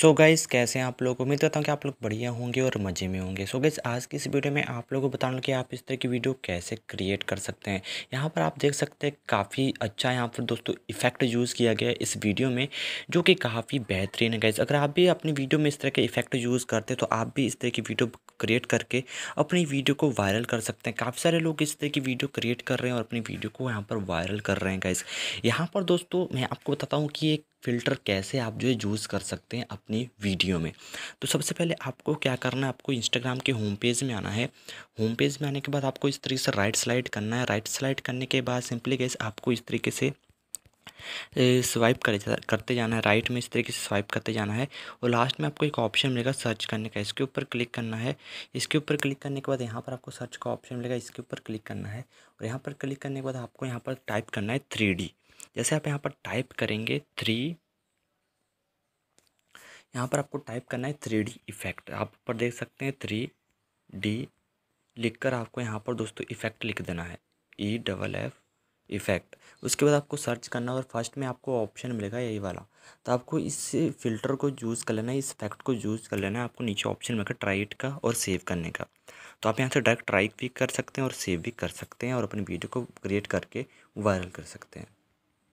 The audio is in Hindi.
सो so गाइज़ कैसे हैं आप लोग उम्मीद करता हूँ कि आप लोग बढ़िया होंगे और मज़े में होंगे सो so गाइज़ आज की इस वीडियो में आप लोगों को लूँ कि आप इस तरह की वीडियो कैसे क्रिएट कर सकते हैं यहाँ पर आप देख सकते हैं काफ़ी अच्छा यहाँ पर दोस्तों इफेक्ट यूज़ किया गया है इस वीडियो में जो कि काफ़ी बेहतरीन है गाइज़ अगर आप भी अपनी वीडियो में इस तरह के इफेक्ट यूज़ करते तो आप भी इस तरह की वीडियो क्रिएट करके अपनी वीडियो को वायरल कर सकते हैं काफ़ी सारे लोग इस तरह की वीडियो क्रिएट कर रहे हैं और अपनी वीडियो को यहाँ पर वायरल कर रहे हैं गाइस यहाँ पर दोस्तों मैं आपको बताता हूँ कि एक फ़िल्टर कैसे आप जो है यूज़ कर सकते हैं अपनी वीडियो में तो सबसे पहले आपको क्या करना है आपको इंस्टाग्राम के होम पेज में आना है होम पेज में आने के बाद आपको इस तरीके से राइट स्लाइड करना है राइट स्लाइड करने के बाद सिंपली गैस आपको इस तरीके से स्वाइप कर करते जाना है राइट में इस तरीके से स्वाइप करते जाना है और लास्ट में आपको एक ऑप्शन मिलेगा सर्च करने का इसके ऊपर क्लिक करना है इसके ऊपर क्लिक करने के बाद यहाँ पर आपको सर्च का ऑप्शन मिलेगा इसके ऊपर क्लिक करना है और यहाँ पर क्लिक करने के बाद आपको यहाँ पर टाइप करना है थ्री जैसे आप यहाँ पर टाइप करेंगे थ्री यहाँ पर आपको टाइप करना है थ्री डी इफेक्ट आप ऊपर देख सकते हैं थ्री डी लिख कर आपको यहाँ पर दोस्तों इफेक्ट लिख देना है ई डबल एफ इफ़ेक्ट उसके बाद आपको सर्च करना और फर्स्ट में आपको ऑप्शन मिलेगा यही वाला तो आपको इस फिल्टर को यूज़ कर लेना है इस फैक्ट को यूज़ कर लेना है आपको नीचे ऑप्शन मिलेगा ट्राई इट का और सेव करने का तो आप यहाँ से डायरेक्ट ट्राई भी कर सकते हैं और सेव भी कर सकते हैं और अपनी वीडियो को क्रिएट करके वायरल कर सकते हैं